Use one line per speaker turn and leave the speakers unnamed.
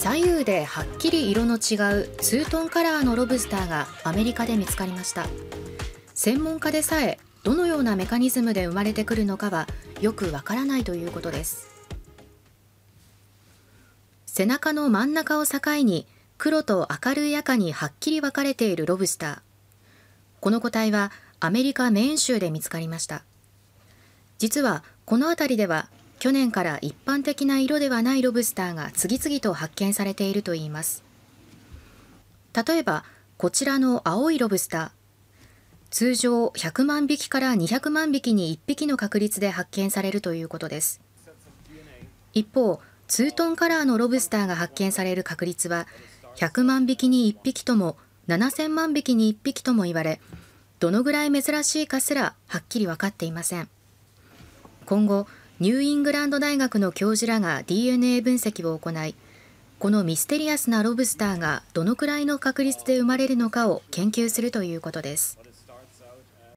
左右ではっきり色の違うツートンカラーのロブスターがアメリカで見つかりました専門家でさえどのようなメカニズムで生まれてくるのかはよくわからないということです背中の真ん中を境に黒と明るい赤にはっきり分かれているロブスターこの個体はアメリカメーン州で見つかりました実はこの辺りでは去年から一般的な色ではないロブスターが次々と発見されているといいます例えばこちらの青いロブスター通常100万匹から200万匹に1匹の確率で発見されるということです一方ツートンカラーのロブスターが発見される確率は100万匹に1匹とも7000万匹に1匹とも言われどのぐらい珍しいかすらはっきり分かっていません今後ニューイングランド大学の教授らが DNA 分析を行いこのミステリアスなロブスターがどのくらいの確率で生まれるのかを研究するということです。